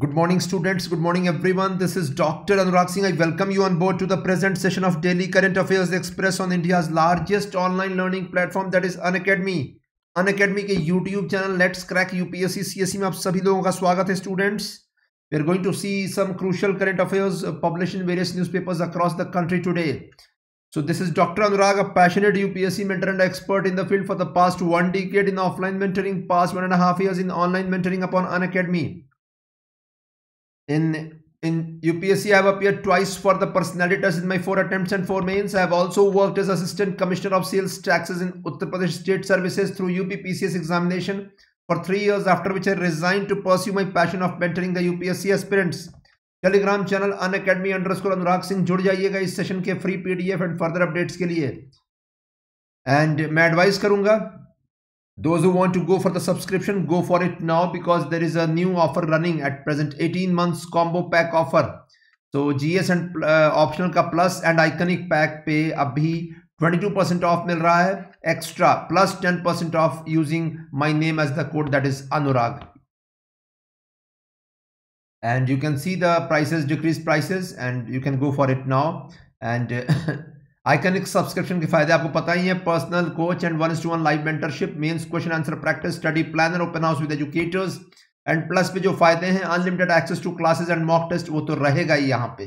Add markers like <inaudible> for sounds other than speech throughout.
Good morning students, good morning everyone. This is Dr. Anurag Singh. I welcome you on board to the present session of Daily Current Affairs Express on India's largest online learning platform that is Unacademy. Unacademy के YouTube channel Let's Crack UPSC CSE में आप सभी लोगों का स्वागत students. We are going to see some crucial current affairs published in various newspapers across the country today. So this is Dr. Anurag, a passionate UPSC mentor and expert in the field for the past one decade in offline mentoring, past one and a half years in online mentoring upon Unacademy. In in UPSC, I have appeared twice for the personality test in my four attempts and four mains. I have also worked as Assistant Commissioner of Sales Taxes in Uttar Pradesh State Services through UPPCS examination for three years, after which I resigned to pursue my passion of mentoring the UPSC aspirants. Telegram channel Unacademy underscore Anurag Singh जुड़ जाइएगा इस session के free PDF and further updates के लिए and मैं advice करूंगा Those who want to go for the subscription, go for it now because there is a new offer running at present 18 months combo pack offer. So GS and uh, optional का plus and iconic pack pay. Abhi 22% off mil raha hai extra plus 10% off using my name as the code. That is Anurag, and you can see the prices decrease prices and you can go for it now and uh, <laughs> iconic subscription के फायदे आपको पता ही है personal coach and one to one live mentorship mains question answer practice study planner open house with educators and plus पे जो फायदे हैं unlimited access to classes and mock test वो तो रहेगा ही यहाँ पे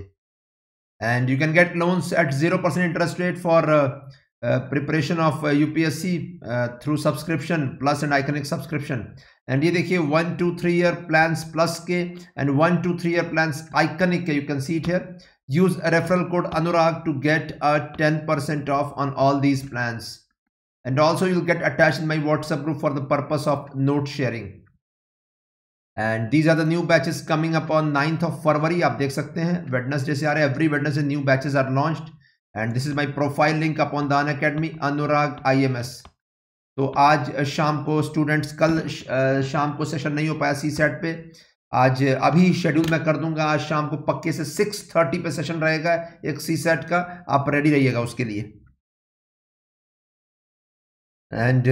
and you can get loans at zero interest rate for preparation of UPSC through subscription plus and iconic subscription and ये देखिए one two three year plan plus के and one two three year plan iconic के you can see it here Use a referral code Anurag to get a 10% off on all these plans. And also you'll get attached in my WhatsApp group for the purpose of note sharing. And these are the new batches coming up on ninth of February आप देख सकते हैं Wednesday से आ रहे हैं every Wednesday new batches are launched and this is my profile link upon Unacademy Anurag IMS तो आज शाम को स्टूडेंट्स कल शाम को सेशन नहीं हो पाया सी सेट पे आज अभी शेड्यूल मैं कर दूंगा आज शाम को पक्के से सिक्स थर्टी पे सेशन रहेगा एक सी सेट का आप रेडी रहिएगा उसके लिए एंड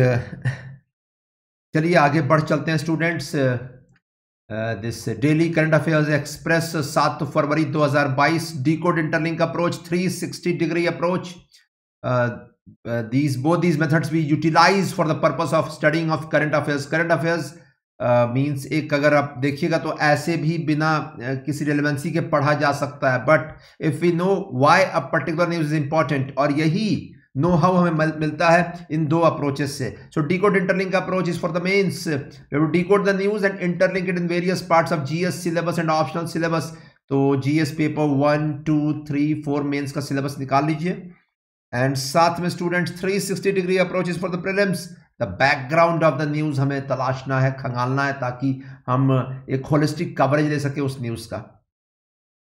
चलिए आगे बढ़ चलते हैं students this daily current affairs express सात फरवरी 2022 decode interlink approach 360 degree approach these both these methods we utilise for the purpose of studying of current affairs current affairs means uh, एक अगर आप देखिएगा तो ऐसे भी बिना किसी रेलिवेंसी के पढ़ा जा सकता है but if we know why a particular news is important और यही नो हाउ हमें मिलता है इन दो अप्रोचेस से so decode interlink approach is for the mains decode the news and interlink it in various parts of GS syllabus and optional syllabus तो GS paper one two three four mains का syllabus निकाल लीजिए and साथ में three sixty degree is for the prelims the background of the news हमें तलाशना है खंगालना है ताकि हम एक होलिस्टिक कवरेज ले सके उस न्यूज़ का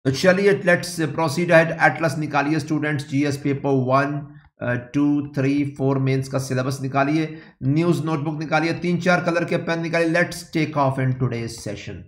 तो चलिए लेट्स प्रोसीड हेड एटलस निकालिए students GS paper one two three four mains का सिलेबस निकालिए न्यूज़ नोटबुक निकालिए तीन चार कलर के पेन निकालिए let's take off in today session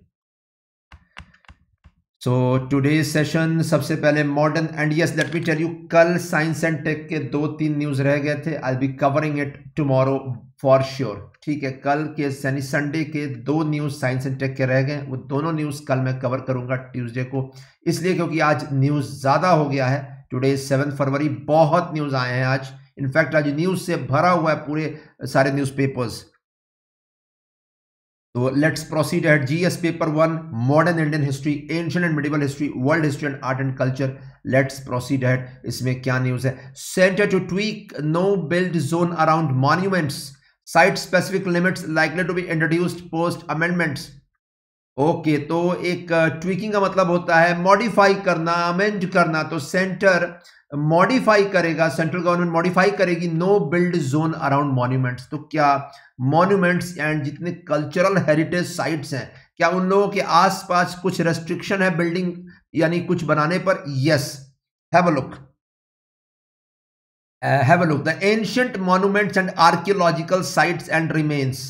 so today session सबसे पहले modern and yes let me tell you कल साइंस एंड टेक के दो तीन न्यूज रह गए थे I be covering it tomorrow for sure ठीक है कल के यानी संडे के दो न्यूज साइंस एंड टेक के रह गए वो दोनों न्यूज कल मैं कवर करूंगा ट्यूसडे को इसलिए क्योंकि आज न्यूज ज्यादा हो गया है टुडे सेवन फरवरी बहुत न्यूज आए हैं आज इनफैक्ट आज न्यूज से भरा हुआ है पूरे सारे पेपर्स तो let's proceed at GS paper one modern Indian history ancient and medieval history world history and art and culture let's proceed at इसमें क्या न्यूज है centre to tweak no build zone around monuments site specific limits likely to be introduced post amendments okay तो एक tweaking uh, का मतलब होता है modify करना अमेंड करना तो सेंटर मॉडिफाई करेगा सेंट्रल गवर्नमेंट मॉडिफाई करेगी no build zone around monuments तो क्या मॉन्यूमेंट्स एंड जितने कल्चरल हेरिटेज साइट्स हैं क्या उन लोगों के आसपास कुछ रेस्ट्रिक्शन है बिल्डिंग यानी कुछ बनाने पर yes have a look have a look the ancient monuments and archaeological sites and remains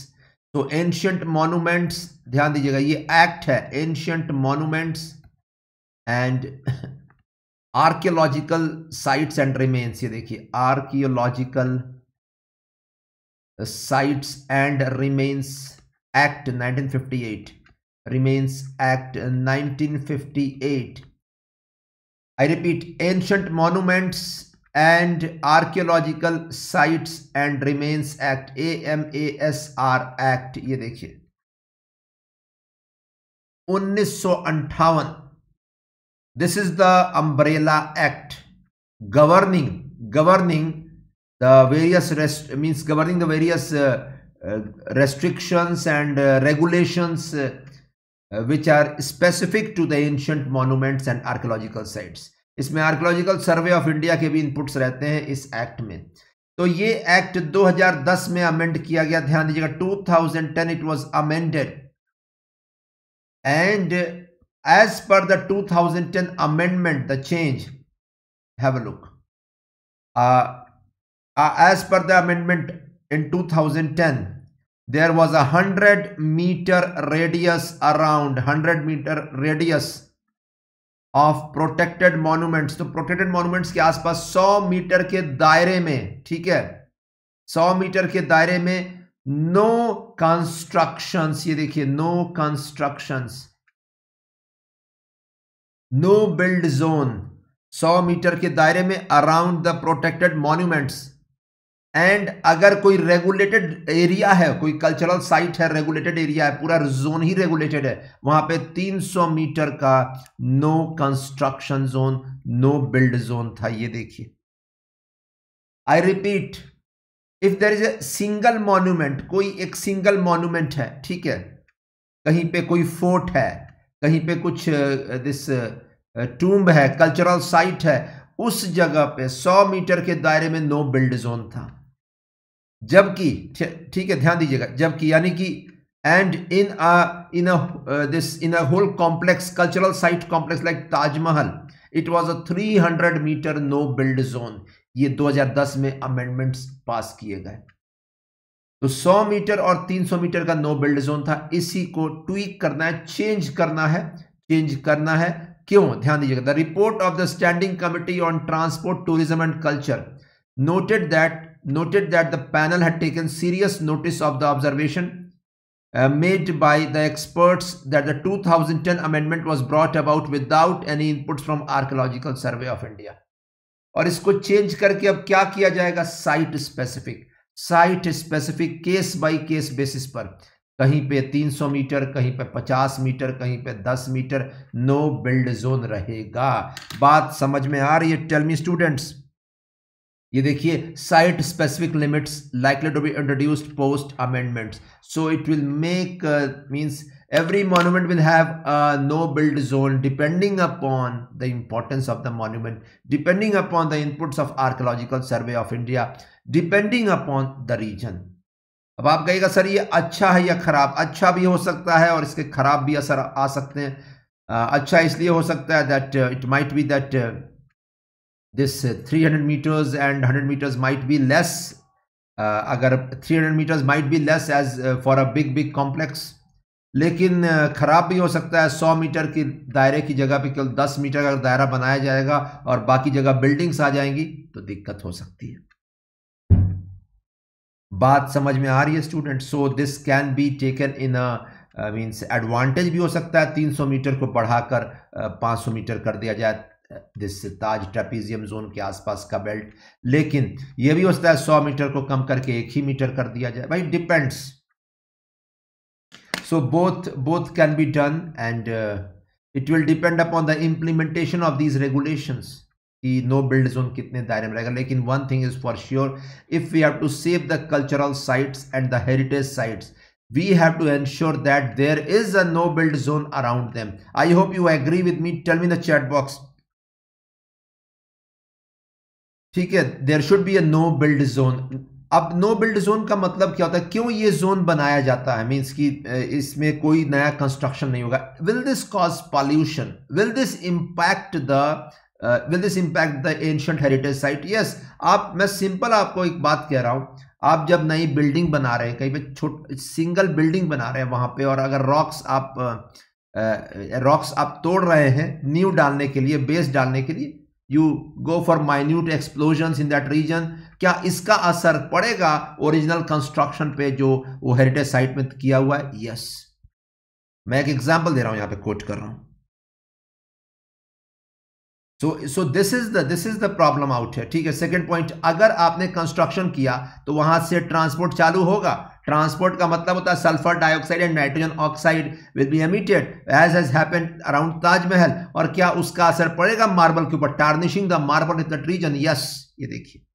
तो एंशियंट मॉन्यूमेंट्स ध्यान दीजिएगा ये एक्ट है ancient monuments and archaeological sites and remains ये देखिए archaeological sites and remains act 1958 remains act 1958 I repeat, Ancient Monuments and Archaeological Sites and Remains Act, AMASR Act, ये देखिए उन्नीस This is the umbrella act governing governing the various rest means governing the various uh, uh, restrictions and uh, regulations uh, which are specific to the ancient monuments and archaeological sites इसमें archaeological survey of India के भी inputs रहते हैं इस act में तो ये act 2010 में अमेंड किया गया ध्यान दीजिएगा 2010 it was amended and as per the 2010 amendment the change have a look uh, uh, as per the amendment in 2010 there was a 100 meter radius around 100 meter radius of protected monuments तो protected monuments के आसपास 100 metre के दायरे में ठीक है 100 metre के दायरे में नो no कंस्ट्रक्शंस ये देखिए no no constructions no build zone 100 metre के दायरे में around the protected monuments and अगर कोई रेगुलेटेड एरिया है कोई कल्चरल साइट है रेगुलेटेड एरिया है पूरा जोन ही रेगुलेटेड है वहां पे 300 मीटर का no construction zone no build zone था ये देखिए I repeat if there is a single monument कोई एक सिंगल मॉन्यूमेंट है ठीक है कहीं पे कोई फोर्ट है कहीं पे कुछ दिस टूम्ब है कल्चरल साइट है उस जगह पे 100 मीटर के दायरे में नो बिल्ड जोन था जबकि ठीक है ध्यान दीजिएगा जबकि यानी कि and in in this in a whole complex cultural site complex like Taj Mahal it was a 300 metre no build zone ये 2010 में अमेंडमेंट्स पास किए गए तो 100 मीटर और 300 मीटर का नो बिल्ड जोन था इसी को ट्वीक करना है चेंज करना है चेंज करना है क्यों ध्यान दीजिएगा the report of the standing committee on transport tourism and culture noted that noted that the panel है taken serious notice of the observation made by the experts that the 2010 thousand ten amendment was brought about without any input from archaeological survey of India और इसको change करके अब क्या किया जाएगा site specific site specific case by case basis पर कहीं पे 300 मीटर कहीं पे 50 मीटर कहीं पे 10 मीटर नो बिल्ड जोन रहेगा बात समझ में आ रही है टेल मी स्टूडेंट्स ये देखिए site specific limits likely to be introduced post amendments so it will make means every monument will have no build zone depending upon the importance of the monument depending upon the inputs of archaeological survey of India depending upon the region अब आप कहेगा sir ये अच्छा है या खराब अच्छा भी हो सकता है और इसके खराब भी असर आ सकते हैं uh, अच्छा इसलिए हो सकता है that it might be that this 300 metres and 100 metres might be less अगर 300 metres might be less as for a big big complex लेकिन uh, ख़राब भी हो सकता है 100 मीटर की दायरे की जगह पे केवल 10 मीटर का दायरा बनाया जाएगा और बाकी जगह बिल्डिंग्स आ जाएंगी तो दिक्कत हो सकती है बात समझ में आ रही है student so this can be taken in a means advantage भी हो सकता है 300 मीटर को बढ़ाकर uh, 500 मीटर कर दिया जाए दिस ताज ट्रेपीजियम जोन के आसपास का बेल्ट लेकिन यह भी हो सकता है 100 मीटर को कम करके एक ही मीटर कर दिया जाए भाई depends so both both can be done and it will depend upon the implementation of these regulations कि नो बिल्ड जोन कितने दायरे में रहेगा लेकिन one thing is for sure if we have to save the cultural sites and the heritage sites we have to ensure that there is a no build zone around them I hope you agree with me tell me the chat box ठीक है there should be a no build zone अब no build zone का मतलब क्या होता है क्यों ये जोन बनाया जाता है मीन्स की इसमें कोई नया कंस्ट्रक्शन नहीं होगा will this cause pollution will this impact the will this impact the ancient heritage site yes आप मैं सिंपल आपको एक बात कह रहा हूँ आप जब नई बिल्डिंग बना रहे हैं कहीं पे छोट सिंगल बिल्डिंग बना रहे हैं वहाँ पे और अगर रॉक्स आप रॉक्स uh, uh, आप तोड़ रहे हैं न्यू डालने के लिए बेस डालने के लिए you go for minute explosion in that region क्या इसका असर पड़ेगा ओरिजिनल कंस्ट्रक्शन पे जो वो हेरिटेज साइट में किया हुआ है यस yes. मैं एक एग्जाम्पल दे रहा हूँ यहाँ पे कोट कर रहा हूँ so so this is the this is the problem out है ठीक है सेकंड पॉइंट अगर आपने कंस्ट्रक्शन किया तो वहां से ट्रांसपोर्ट चालू होगा ट्रांसपोर्ट का मतलब होता है sulphur dioxide and nitrogen oxide will be emitted as has happen around Taj Mahal और क्या उसका असर पड़ेगा मार्बल के ऊपर tarnishing the marble in the region yes ये देखिए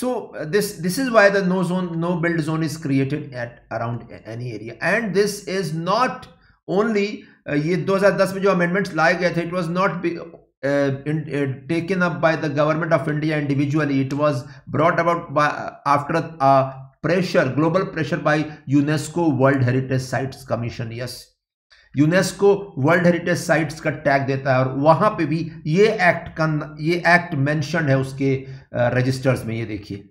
so this this is why the no zone no build zone is created at around any area and this is not only ये 2010 में जो अमेंडमेंट्स लाए गए थे it was not taken up by the government of India individually it was brought about after pressure global pressure by UNESCO world heritage sites commission yes UNESCO world heritage sites का tag देता है और वहां पर भी ये act का ये एक्ट मैंशन है उसके रजिस्टर्स में ये देखिए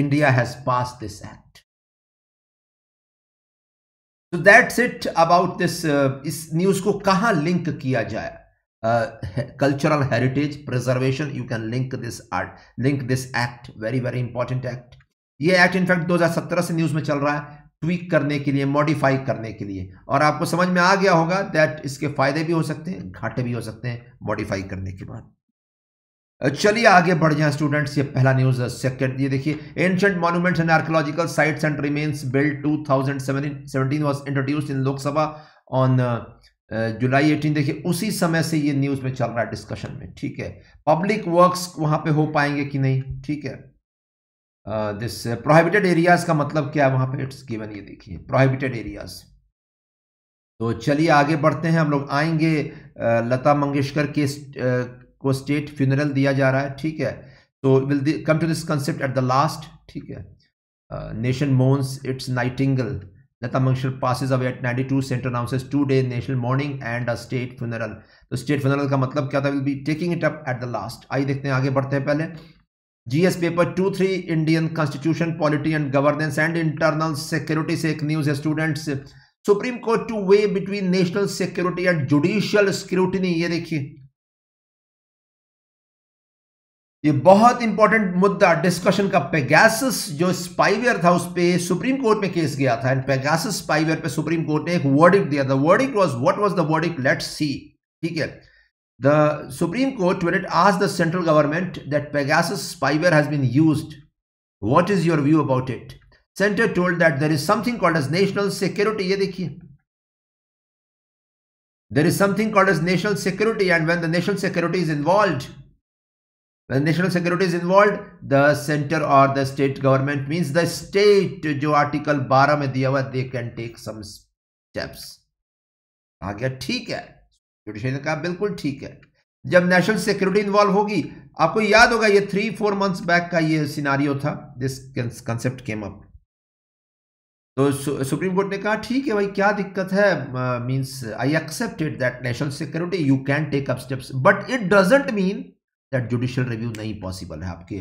India has pass this act तो दैट्स इट अबाउट दिस इस न्यूज को कहां लिंक किया जाए cultural heritage preservation you can link this art link this act very very important act ये एक्ट इनफैक्ट 2017 से न्यूज में चल रहा है ट्वीक करने के लिए मॉडिफाई करने के लिए और आपको समझ में आ गया होगा दैट इसके फायदे भी हो सकते हैं घाटे भी हो सकते हैं मॉडिफाई करने के बाद चलिए आगे बढ़ जाए स्टूडेंट्स ये पहला न्यूज सेकंड ये देखिए ancient monuments and archaeological sites and remains bill 2017 was introduced in Lok Sabha on July 18 देखिए उसी समय से ये न्यूज में चल रहा है डिस्कशन में ठीक है पब्लिक वर्क्स वहां पे हो पाएंगे कि नहीं ठीक है दिस प्रोहिबिटेड एरियाज का मतलब क्या है वहां पर इट्स गिवन ये देखिए प्रोहिबिटेड एरियाज तो चलिए आगे बढ़ते हैं हम लोग आएंगे uh, लता मंगेशकर के uh, को स्टेट फ्यूनरल दिया जा रहा है ठीक है तो will come to this concept at the last ठीक है nation mourns it's nightingale Lata passes away at ninety two centre announces to day national mourning and a state funeral तो स्टेट फ्यूनरल का मतलब क्या था? Will be taking it up at the last आइए देखते हैं आगे बढ़ते हैं पहले. GS paper two three Indian constitution polity and governance and internal security से एक न्यूज है students supreme court to weigh between national security and judicial scrutiny ये देखिए ये बहुत इंपॉर्टेंट मुद्दा डिस्कशन का पेगासस जो स्पाइवियर था उस पर सुप्रीम कोर्ट में केस गया था एंड पेगासस स्पाईवेयर पे सुप्रीम कोर्ट ने एक वर्डिक दिया था verdict was what was the verdict let's see ठीक है the supreme court wait it the central government that Pegasus spyware has been use what is your view about it centre told that there is something called as national security ये देखिए there is something called as national security and when the national security is involve When national security is involved, the center or the state government means the state जो article 12 में दिया हुआ they can take some steps कहा गया ठीक है judicial ने कहा बिल्कुल ठीक है जब नेशनल सिक्योरिटी इन्वॉल्व होगी आपको याद होगा ये थ्री फोर मंथ्स बैक का ये सिनारियो था दिस कंसेप्ट केम अप तो सुप्रीम कोर्ट ने कहा ठीक है भाई क्या दिक्कत है means I accepted that national security you can take up steps but it doesn't mean that judicial review नहीं पॉसिबल है आपके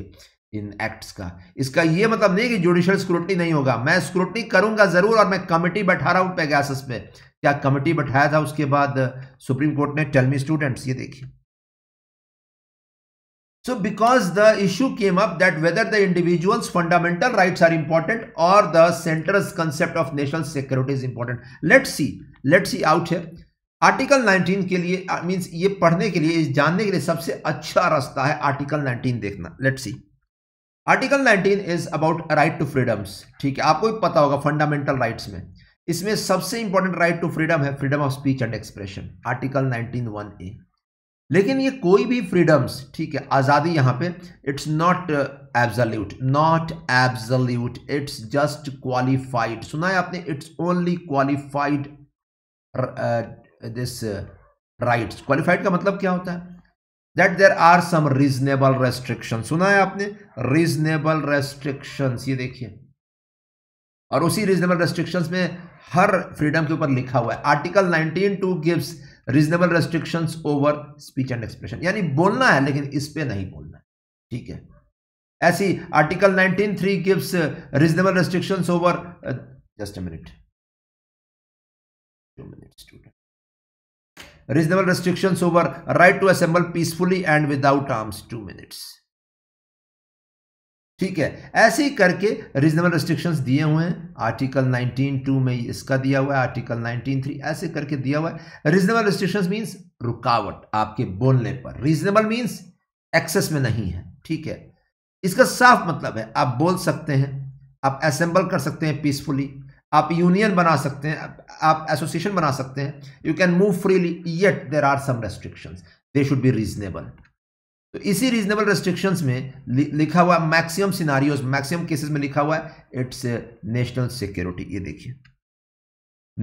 इन एक्ट्स का इसका ये मतलब नहीं कि जुडिशल स्क्रूटनी नहीं होगा मैं स्क्रूटनी करूंगा जरूर और मैं कमेटी बैठा रहा हूँ पेगासस पे क्या कमेटी बैठाया था उसके बाद सुप्रीम कोर्ट ने टेलमी स्टूडेंट्स ये देखिए so because the issue came up that whether the individual's fundamental rights are important or the center's concept of national security is important let's see let's see out here article 19 के लिए means ये पढ़ने के लिए जानने के लिए सबसे अच्छा रास्ता है आर्टिकल 19 देखना let's see article 19 is about right to freedoms ठीक है आपको भी पता होगा फंडामेंटल राइट्स में इसमें सबसे इंपॉर्टेंट राइट टू फ्रीडम है freedom of speech and expression article nineteen one A लेकिन ये कोई भी फ्रीडम्स ठीक है आज़ादी यहाँ पे it's not absolute not absolute it's just qualified सुना है आपने it's only qualified this right qualified का मतलब क्या होता है that there are some reasonable restriction सुना है आपने रीजनेबल रेस्ट्रिक्शन ये देखिए और उसी रीजनेबल रेस्ट्रिक्शन में हर फ्रीडम के ऊपर लिखा हुआ है article nineteen two gives reasonable restriction over speech and expression यानी बोलना है लेकिन इस पर नहीं बोलना ठीक है ऐसी article nineteen three gives reasonable restriction over just a minute two minute student reasonable restrictions over right to assemble peacefully and without arms two minutes ठीक है ऐसे ही करके रीजनेबल रिस्ट्रिक्शंस दिए हुए हैं आर्टिकल 19 टू में इसका दिया हुआ है आर्टिकल 19 थ्री ऐसे करके दिया हुआ है रीजनेबल रिस्ट्रिक्शंस मींस रुकावट आपके बोलने पर रीजनेबल मींस एक्सेस में नहीं है ठीक है इसका साफ मतलब है आप बोल सकते हैं आप असेंबल कर सकते हैं पीसफुली आप यूनियन बना सकते हैं आप एसोसिएशन बना सकते हैं you can move freely yet there are some restrictions they should be reasonable तो इसी रीजनेबल रेस्ट्रिक्शंस में लिखा हुआ मैक्सिमम सिनारियोज मैक्सिमम केसेस में लिखा हुआ है इट्स नेशनल सिक्योरिटी ये देखिए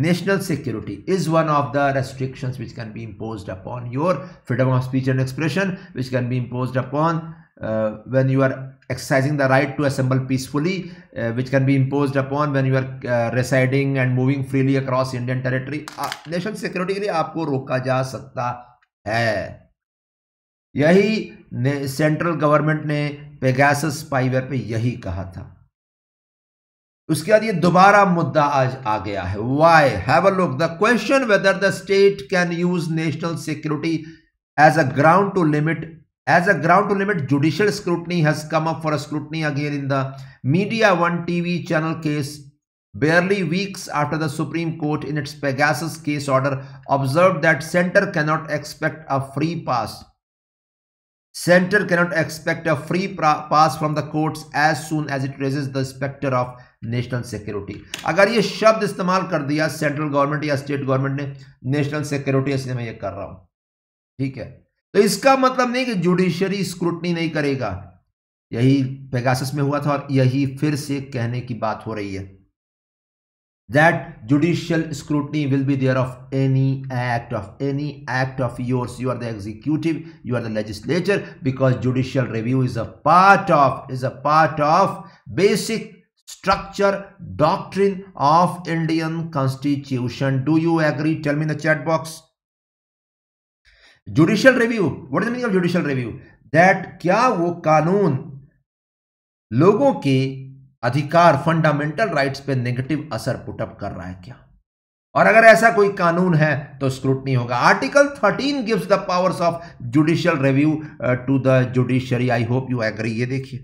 national security is one of the restriction which can be impose upon your freedom of speech and expression which can be impose upon when you are exercising the right to assemble peacefully uh, which can be imposed upon when you are uh, residing and moving freely across Indian territory uh, national security ke liye aapko roka ja sakta hai yahi central government ne pegasus spyware pe yahi kaha tha उसके बाद ये दोबारा मुद्दा आज आ गया है why have a look the question whether the state can use national security as a ground to limit As a ground to limit judicial scrutiny has come up for a scrutiny again in the Media One TV channel case barely weeks after the Supreme Court in its Pegasus case order observed that center cannot expect a free pass. Center cannot expect a free pass from the courts as soon as it raises the specter of national security. अगर ये शब्द इस्तेमाल कर दिया central government या state government ने national security इसलिए मैं ये कर रहा हूं ठीक है तो इसका मतलब नहीं कि जुडिशरी स्क्रूटनी नहीं करेगा यही पेगासस में हुआ था और यही फिर से कहने की बात हो रही है that judicial scrutiny will be there of any act of any act of yours you are the executive you are the legislature because judicial review is a part of is a part of basic structure doctrine of Indian constitution do you agree tell the chat box judicial review what is meaning of judicial review that क्या वो कानून लोगों के अधिकार fundamental rights पे negative असर put up कर रहा है क्या और अगर ऐसा कोई कानून है तो स्क्रूटनी होगा article 13 gives the powers of judicial review to the judiciary I hope you agree ये देखिए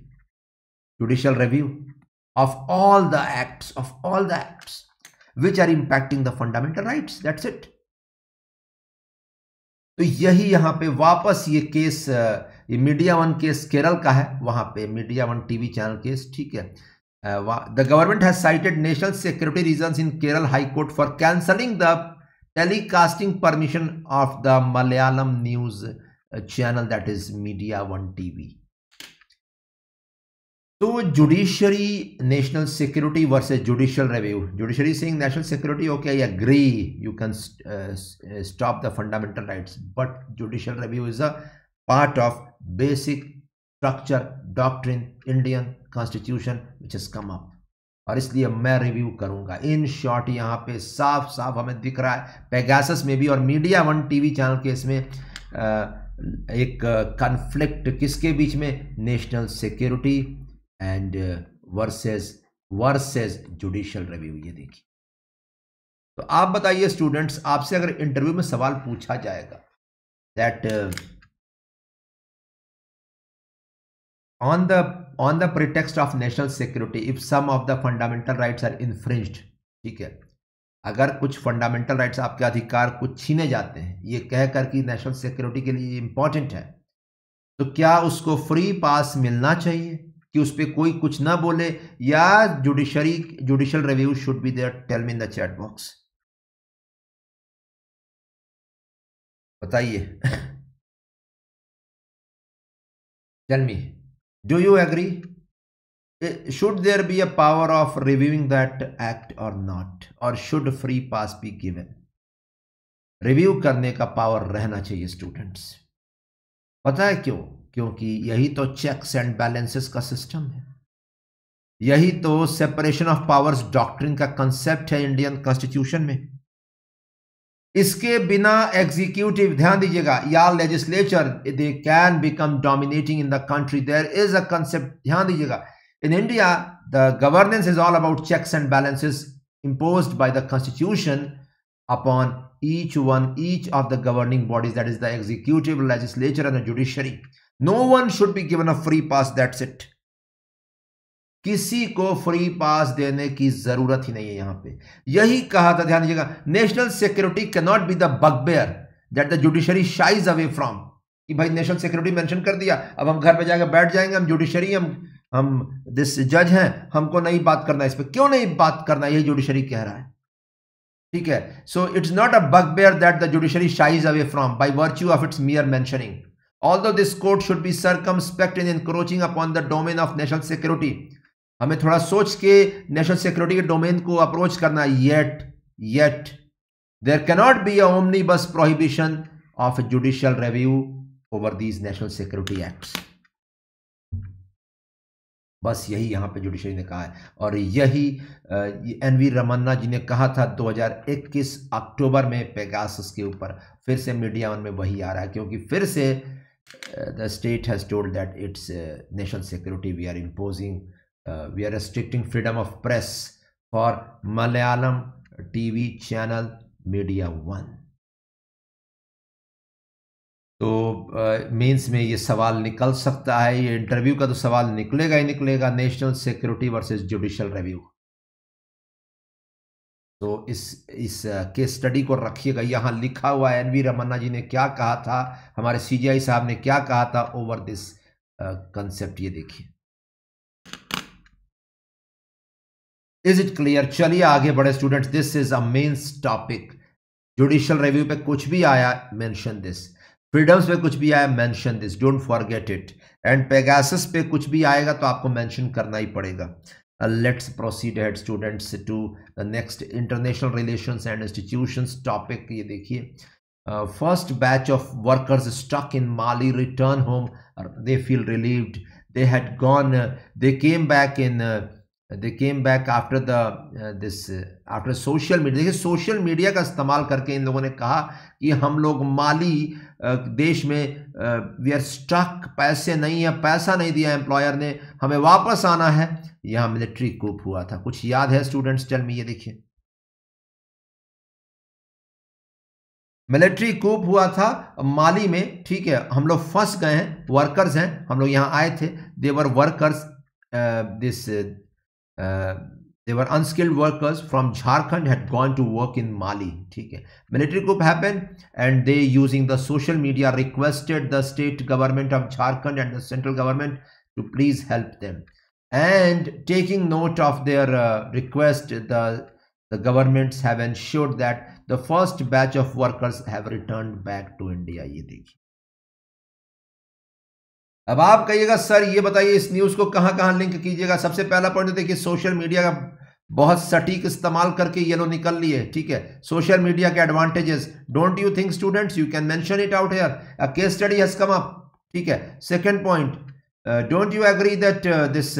judicial review of all the acts of all the acts which are impacting the fundamental rights that's it तो यही यहाँ पे वापस ये case ये media one case Kerala का है वहाँ पे media one TV channel case ठीक है the government has cited national security reasons in Kerala high court for cancelling the telecasting permission of the Malayalam news channel that is media one TV तो judiciary national security versus judicial review judiciary sing national security okay I agree you can stop the fundamental rights but judicial review is a part of basic structure doctrine Indian constitution which is come up और इसलिए मैं review करूंगा in short यहाँ पे साफ साफ हमें दिख रहा है पेगासस में भी और मीडिया वन टीवी चैनल के इसमें uh, एक कन्फ्लिक्ट uh, किसके बीच में national security and versus versus judicial review ये देखिए तो आप बताइए स्टूडेंट्स आपसे अगर इंटरव्यू में सवाल पूछा जाएगा that on the on the pretext of national security if some of the fundamental rights are infringed ठीक है अगर कुछ फंडामेंटल राइट्स आपके अधिकार कुछ छीने जाते हैं ये कहकर कि नेशनल सिक्योरिटी के लिए इंपॉर्टेंट है तो क्या उसको फ्री पास मिलना चाहिए कि उस पर कोई कुछ ना बोले या judiciary judicial review should be there tell me in the chat box बताइए tell me do you agree should there be a power of reviewing that act और नॉट और should free pass be given review करने का power रहना चाहिए students पता है क्यों क्योंकि यही तो चेक्स एंड बैलेंसेस का सिस्टम है यही तो सेपरेशन ऑफ पावर्स डॉक्ट्रिन का कंसेप्ट है इंडियन कॉन्स्टिट्यूशन में इसके बिना एग्जीक्यूटिव ध्यान दीजिएगा या legislature they can become dominating in the country there is a concept ध्यान दीजिएगा in India the governance is all about checks and balances impose by the constitution upon each one each of the governing bodies that is the executive legislature and the judiciary no one should be given a free pass that's it किसी को free pass देने की जरूरत ही नहीं है यहां पे यही कहा था ध्यान दीजिएगा national security can not be the bugbear that the judiciary shies away from कि भाई नेशनल सिक्योरिटी मेंशन कर दिया अब हम घर पे जाकर बैठ जाएंगे हम जुडिशरी हम हम दिस जज हैं हमको नहीं बात करना इस पर क्यों नहीं बात करना यही जुडिशरी कह रहा है ठीक है so it's not a bugbear that the judiciary shies away from by virtue of its mere mentioning Although this court should be circumspect in encroaching upon the domain of national security, हमें थोड़ा सोच के national security के domain को approach करना yet yet there cannot be a omnibus prohibition of judicial review over these national security act बस यही यहाँ पे जुडिशरी ने कहा है और यही एन वी रमन्ना जी ने कहा था 2021 अक्टूबर में पेगासस के ऊपर फिर से मीडिया में वही आ रहा है क्योंकि फिर से the state has told that its uh, national security we are imposing uh, we are restricting freedom of press for malayalam tv channel media one तो मेंस में ये सवाल निकल सकता है ये इंटरव्यू का तो सवाल निकलेगा ही निकलेगा national security versus judicial review तो इस इस केस स्टडी को रखिएगा यहाँ लिखा हुआ एन वी रमन्ना जी ने क्या कहा था हमारे सीजीआई साहब ने क्या कहा था ओवर दिस कंसेप्ट ये देखिए इज इट क्लियर चलिए आगे बढ़े students this is a mains topic judicial review पे कुछ भी आया मेंशन दिस फ्रीडम्स पे कुछ भी आया mention this don't forget it and Pegasus पे कुछ भी आएगा तो आपको मेंशन करना ही पड़ेगा Uh, let's proceed ahead students to the next international relations and institutions topic ye dekhiye uh, first batch of workers stuck in mali return home uh, they feel relieved they had gone uh, they came back in uh, they came back after the this after social media देखिए social media का इस्तेमाल करके इन लोगों ने कहा कि हम लोग माली uh, देश में वी आर स्टक पैसे नहीं है पैसा नहीं दिया एम्प्लॉयर ने हमें वापस आना है यहाँ मिलिट्री कोप हुआ था कुछ याद है स्टूडेंट्स टेल में ये देखिए मिलिट्री कोप हुआ था माली में ठीक है हम लोग फंस गए हैं वर्कर्स हैं हम लोग यहाँ आए थे they were workers this Uh, they were unskilled workers from Jharkhand had gone to work in Mali. Military group happened and they using the social media requested the state government of Jharkhand and the central government to please help them. And taking note of their uh, request, the, the governments have ensured that the first batch of workers have returned back to India. अब आप कहिएगा sir ये बताइए इस news को कहां कहां link कीजिएगा सबसे पहला पॉइंट तो देखिए सोशल मीडिया का बहुत सटीक इस्तेमाल करके ये लोग निकल लिए ठीक है सोशल मीडिया के advantages don't you think students you can mention it out here a case study has come up ठीक है second point don't you agree that this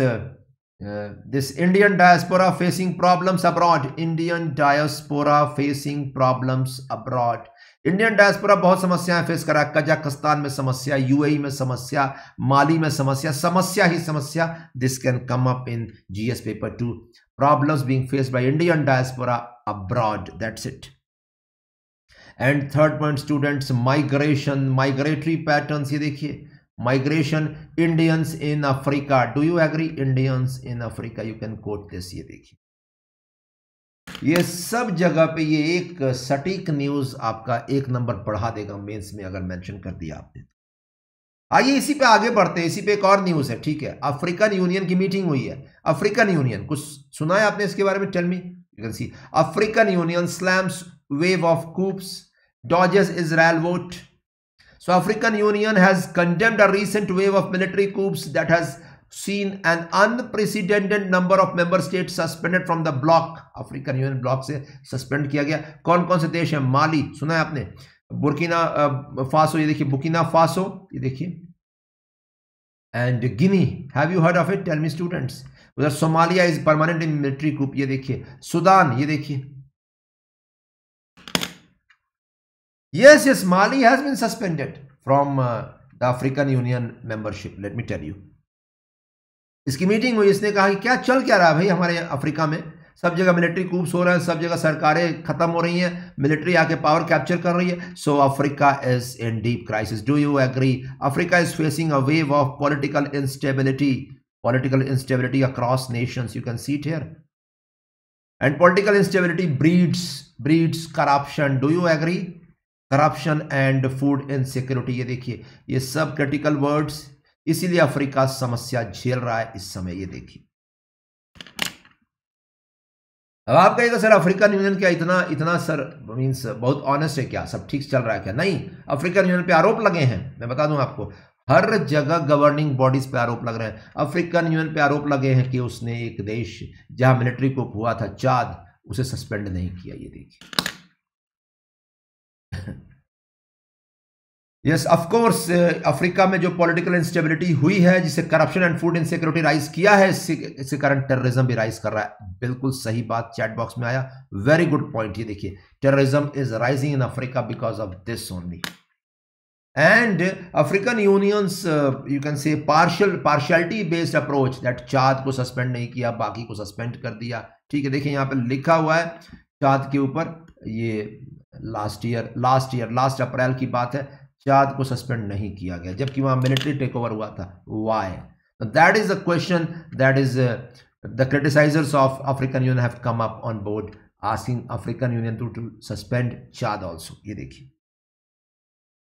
this Indian diaspora facing problems abroad Indian diaspora facing problems abroad Indian diaspora बहुत समस्याएं face करा Kazakhstan में समस्या UAE में समस्या माली में समस्या समस्या ही समस्या this can come up in GS paper two problems being faced by Indian diaspora abroad that's it and third point students migration migratory pattern ये देखिए migration Indians in Africa do you agree Indians in Africa you can quote this ये देखिए ये सब जगह पे ये एक सटीक न्यूज आपका एक नंबर बढ़ा देगा मेंस में अगर मेंशन कर दिया आपने तो। आइए इसी पे आगे बढ़ते हैं इसी पे एक और न्यूज है ठीक है अफ्रीकन यूनियन की मीटिंग हुई है अफ्रीकन यूनियन कुछ सुना है आपने इसके बारे में tell me you can see African union slams wave of coups dodges Israel vote so African union has condemned a recent wave of military coups that has seen an unprecedented number of member states suspended from the bloc union यूनियन se suspend kiya gaya kon kon se desh hai mali suna hai aapne burkina uh, faso ye dekhiye burkina faso ye dekhiye and guinea have you heard of it tell me students whether somalia is permanent in military group ye dekhiye sudan ye dekhiye yes yes mali has been suspended from uh, the african union membership let me tell you इसकी meeting हुई इसने कहा कि क्या चल क्या रहा भाई हमारे अफ्रीका में सब जगह मिलिट्री कूप्स हो रहे हैं सब जगह सरकारें खत्म हो रही हैं मिलिट्री आके पावर कैप्चर कर रही है so Africa is in deep crisis do you agree Africa is facing a wave of political instability political instability across nations you can see it here and political instability breeds breeds corruption do you agree corruption and food insecurity ये देखिए ये सब critical words इसीलिए Africa समस्या झेल रहा है इस समय ये देखिए अब आप कहेगा सर अफ्रीकन यूनियन क्या इतना इतना सर मीन्स बहुत ऑनेस्ट है क्या सब ठीक चल रहा है क्या नहीं अफ्रीकन यूनियन पे आरोप लगे हैं मैं बता दूं आपको हर जगह गवर्निंग बॉडीज पे आरोप लग रहे हैं अफ्रीकन यूनियन पे आरोप लगे हैं कि उसने एक देश जहां मिलिट्री को हुआ था चाद उसे सस्पेंड नहीं किया ये देखिए यस ऑफ कोर्स अफ्रीका में जो पॉलिटिकल इंस्टेबिलिटी हुई है जिसे corruption and food insecurity rise किया है इससे इसके कारण टेररिज्म भी राइज कर रहा है बिल्कुल सही बात चैट बॉक्स में आया वेरी गुड पॉइंट ये देखिए terrorism is rising in Africa because of this only and African unions you can say partial partiality based approach that Chad को सस्पेंड नहीं किया बाकी को सस्पेंड कर दिया ठीक है देखिए यहाँ पर लिखा हुआ है चाद के ऊपर ये last year last year last April की बात है चाद को सस्पेंड नहीं किया गया जबकि वहां मिलिट्री टेक ओवर हुआ था why that is a question that is the criticisers of African Union have come up on board asking African Union to to suspend Chad also ये देखिए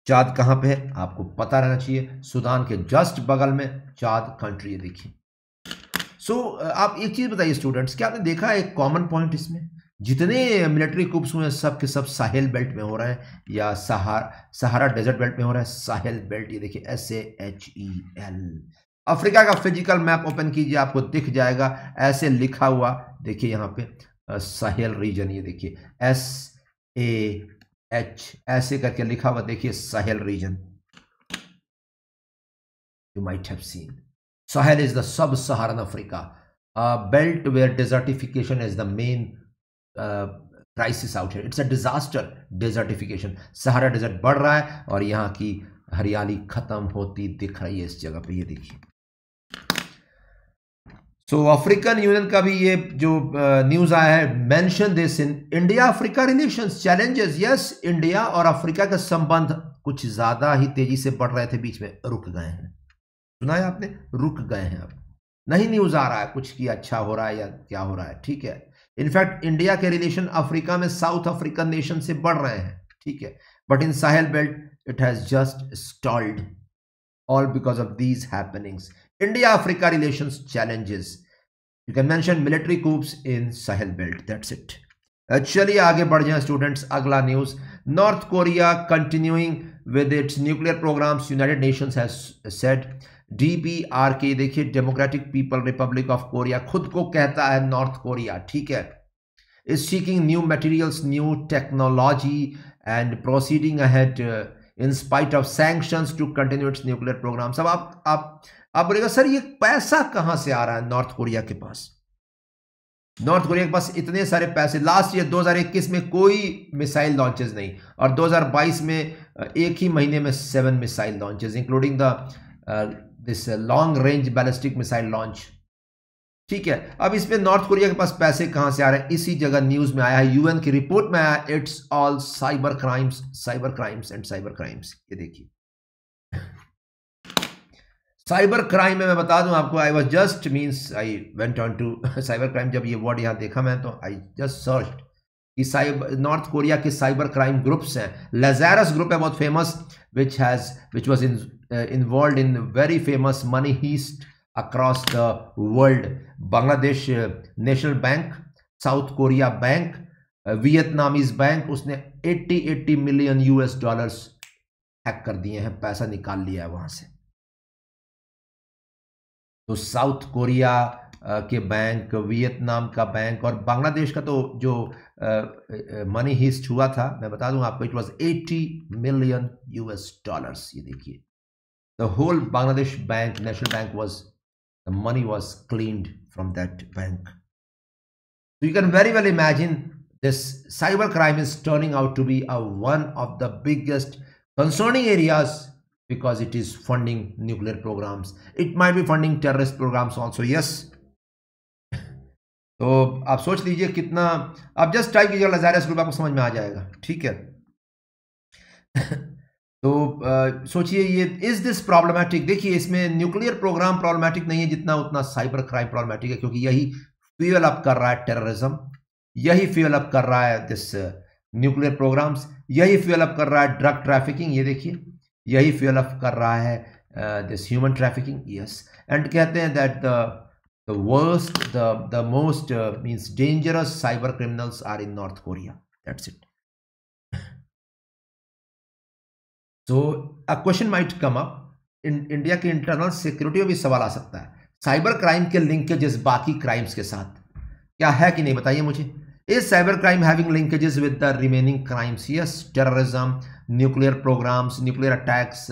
चाद कहां पे है आपको पता रहना चाहिए सुदान के जस्ट बगल में चाद कंट्री है देखिए सो so, uh, आप एक चीज़ बताइए स्टूडेंट्स क्या आपने देखा एक कॉमन पॉइंट इसमें जितने मिलिट्री कुप्स हुए हैं सब के सब साहेल बेल्ट में हो रहे हैं या सहारा सहारा डेजर्ट बेल्ट में हो रहा है साहेल बेल्ट ये देखिए S A H E L Africa का फिजिकल मैप ओपन कीजिए आपको दिख जाएगा ऐसे लिखा हुआ देखिए यहाँ पे साहेल रीजन ये देखिए एस ए एच ऐसे करके लिखा हुआ देखिए Sahel region you might have seen Sahel is the sub Saharan Africa belt where desertification is the main crisis out है it's a disaster desertification Sahara desert बढ़ रहा है और यहाँ की हरियाली खत्म होती दिख रही है इस जगह पर ये देखिए सो अफ्रीकन यूनियन का भी ये जो न्यूज uh, आया है mention this in India Africa relations challenges yes India और अफ्रीका के संबंध कुछ ज्यादा ही तेजी से बढ़ रहे थे बीच में रुक गए हैं सुना है आपने रुक गए हैं अब नहीं न्यूज आ रहा है कुछ की अच्छा हो रहा है या क्या हो रहा है ठीक है इनफैक्ट इंडिया के रिलेशन अफ्रीका में साउथ अफ्रीकन नेशन से बढ़ रहे हैं ठीक है but in Sahel belt it has just stalled all because of these happenings India Africa relation challenges you can mention military coups in Sahel belt that's it चलिए आगे बढ़ जाए स्टूडेंट्स अगला news North Korea continuing with its nuclear programs United Nations has said DPRK देखिए democratic people republic of Korea खुद को कहता है नॉर्थ कोरिया ठीक है is seeking new materials new technology and proceeding ahead in spite of sanctions to continue its nuclear program सब आप आप आप बोलेगा सर ये पैसा कहां से आ रहा है नॉर्थ कोरिया के पास नॉर्थ कोरिया के पास इतने सारे पैसे लास्ट ईयर 2021 में कोई मिसाइल लॉन्चेस नहीं और 2022 में uh, एक ही महीने में seven missile launches including the this long range ballistic missile launch ठीक है अब इसमें नॉर्थ कोरिया के पास पैसे कहां से आ रहे हैं इसी जगह न्यूज में आया है यूएन की रिपोर्ट में आया it's all cyber crimes cyber crimes and cyber crimes ये देखिए साइबर क्राइम में मैं बता दूं आपको I was just means I went on to cyber crime जब ये वर्ड यहां देखा मैं तो आई जस्ट सर्च कि साइबर नॉर्थ कोरिया के साइबर क्राइम ग्रुप्स हैं लेजारस ग्रुप है बहुत famous which has which was in uh, involved in very famous money heist across the world. Bangladesh uh, National Bank, South Korea Bank, uh, vietnamese bank usne 80 80 million us dollars hack kar diye hain paisa nikal liya hai wahan se तो South Korea के bank Vietnam का bank और बांग्लादेश का तो जो money hist हुआ था मैं बता दूं आपको it was 80 million US dollars ये देखिए the whole Bangladesh Bank, National Bank was, the money was cleaned from that bank. So you can very well imagine this cyber crime is turning out to be a, one of the biggest concerning areas because it is funding nuclear programs. It might be funding terrorist programs also, yes. <laughs> तो आप सोच लीजिए कितना आप just type कीजिएगा लजारिया group आपको mein aa jayega. ठीक hai. <laughs> तो सोचिए ये इज दिस प्रॉब्लमैटिक देखिए इसमें न्यूक्लियर प्रोग्राम प्रॉब्लमैटिक नहीं है जितना उतना साइबर क्राइम प्रॉब्लमैटिक है क्योंकि यही फ्यूअल अप कर रहा है टेररिज्म यही फ्यूल अप कर रहा है दिस न्यूक्लियर प्रोग्राम्स यही फ्यूल अप कर रहा है ड्रग ट्रैफिकिंग ये देखिए यही फ्यूल अप कर रहा है this human trafficking yes and कहते हैं that the the worst the the most uh, means dangerous cyber criminals are in north so a question might come up India की internal security में भी सवाल आ सकता है साइबर क्राइम के लिंकेजेस बाकी क्राइम्स के साथ क्या है कि नहीं बताइए मुझे is cyber crime having linkages with the remaining crimes yes terrorism nuclear programs nuclear attacks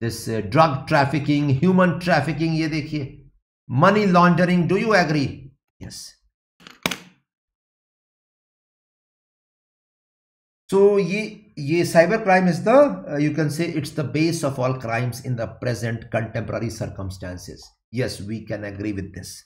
this drug trafficking human trafficking ये देखिए money laundering do you agree yes so ये ये cyber crime is the you can से it's the base of all crimes in the present contemporary circumstances yes we can agree with this